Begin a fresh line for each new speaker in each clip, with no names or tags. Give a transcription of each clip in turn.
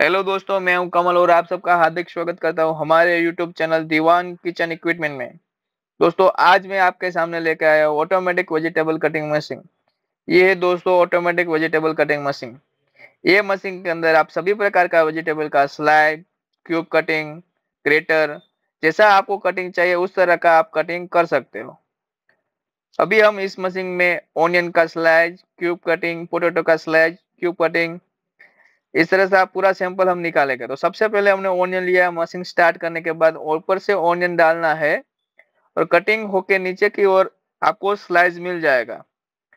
hello दोस्तों मैं हूं कमल और आप सबका हार्दिक स्वागत करता हूं हमारे YouTube channel Deewan kitchen equipment में दोस्तों आज मैं आपके सामने लेके आया हूं ऑटोमेटिक वेजिटेबल कटिंग मशीन ये है दोस्तों ऑटोमेटिक वेजिटेबल कटिंग मशीन ये मशीन के अंदर आप सभी प्रकार का वेजिटेबल का स्लाइड क्यूब कटिंग ग्रेटर जैसा आपको कटिंग चाहिए उस तरह का आप कटिंग कर सकते हो अभी हम इस मशीन में ऑनियन का स्लाइज क्यूब कटिंग पोटेटो का स्लाइज क्यूब कटिंग इस तरह से आप पूरा सैंपल हम निकालेंगे तो सबसे पहले हमने ऑनियन लिया है मशीन स्टार्ट करने के बाद ऊपर से ऑनियन डालना है और कटिंग होके नीचे की ओर आपको स्लाइस मिल जाएगा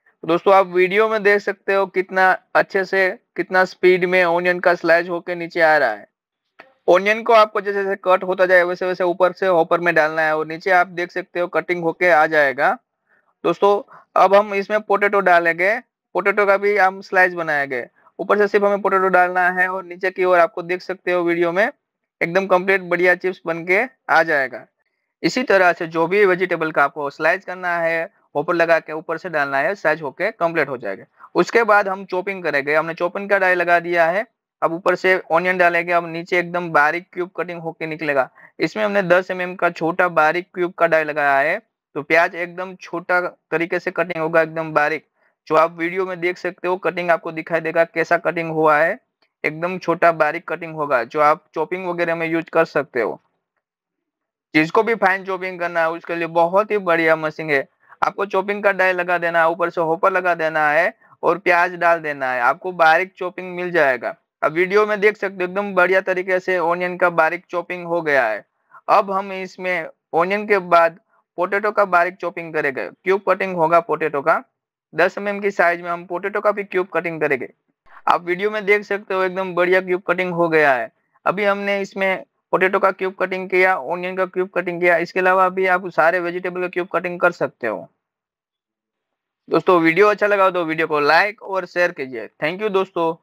तो दोस्तों आप वीडियो में देख सकते हो कितना अच्छे से कितना स्पीड में ऑनियन का स्लाइस होके नीचे आ रहा है ऑनियन को आपको जैसे जैसे कट होता जाए वैसे वैसे ऊपर से हॉपर में डालना है और नीचे आप देख सकते हो कटिंग होके आ जाएगा दोस्तों अब हम इसमें पोटेटो डालेंगे पोटेटो का भी हम स्लाइस बनाएंगे ऊपर से सिर्फ हमें पोटेटो डालना है और नीचे की ओर आपको देख सकते हो वीडियो में एकदम कंप्लीट बढ़िया चिप्स बन के आ जाएगा इसी तरह से जो भी वेजिटेबल का आपको स्लाइस करना है ऊपर लगा के ऊपर से डालना है स्लाइस होके कंप्लीट हो जाएगा उसके बाद हम चॉपिंग करेंगे हमने चॉपिंग का डाई लगा दिया है अब ऊपर से ऑनियन डालेंगे अब नीचे एकदम बारीक क्यूब कटिंग होके निकलेगा इसमें हमने 10 एम का छोटा बारीक क्यूब का डाई लगाया है तो प्याज एकदम छोटा तरीके से कटिंग होगा एकदम बारीक जो आप वीडियो में देख सकते हो कटिंग आपको दिखाई देगा कैसा कटिंग हुआ है एकदम छोटा बारीक कटिंग होगा जो आप चॉपिंग वगैरह में यूज कर सकते हो जिसको भी फाइन चॉपिंग करना है उसके लिए बहुत ही बढ़िया मशीन है आपको चॉपिंग का डाई लगा देना है ऊपर से होपर लगा देना है और प्याज डाल देना है आपको बारीक चॉपिंग मिल जाएगा अब वीडियो में देख सकते हो एकदम बढ़िया तरीके से ऑनियन का बारीक चॉपिंग हो गया है अब हम इसमें ऑनियन के बाद पोटेटो का बारीक चॉपिंग करेंगे क्यूब कटिंग होगा पोटेटो का दस एम mm की साइज में हम पोटेटो का भी क्यूब कटिंग करेंगे आप वीडियो में देख सकते हो एकदम बढ़िया क्यूब कटिंग हो गया है अभी हमने इसमें पोटेटो का क्यूब कटिंग किया ऑनियन का क्यूब कटिंग किया इसके अलावा अभी आप सारे वेजिटेबल का क्यूब कटिंग कर सकते हो दोस्तों वीडियो अच्छा लगा तो वीडियो को लाइक और शेयर कीजिए थैंक यू दोस्तों